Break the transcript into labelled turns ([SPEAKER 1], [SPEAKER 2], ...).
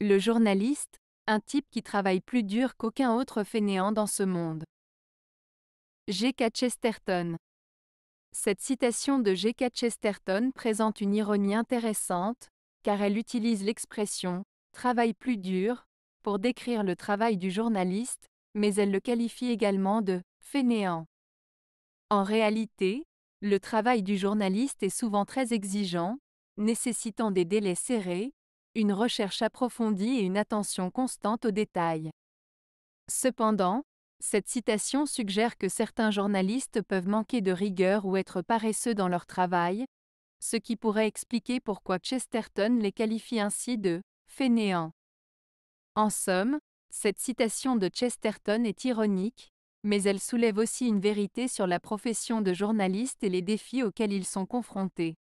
[SPEAKER 1] Le journaliste, un type qui travaille plus dur qu'aucun autre fainéant dans ce monde. G.K. Chesterton. Cette citation de G.K. Chesterton présente une ironie intéressante, car elle utilise l'expression travail plus dur pour décrire le travail du journaliste, mais elle le qualifie également de fainéant. En réalité, le travail du journaliste est souvent très exigeant, nécessitant des délais serrés, une recherche approfondie et une attention constante aux détails. Cependant, cette citation suggère que certains journalistes peuvent manquer de rigueur ou être paresseux dans leur travail, ce qui pourrait expliquer pourquoi Chesterton les qualifie ainsi de fainéants. En somme, cette citation de Chesterton est ironique, mais elle soulève aussi une vérité sur la profession de journaliste et les défis auxquels ils sont confrontés.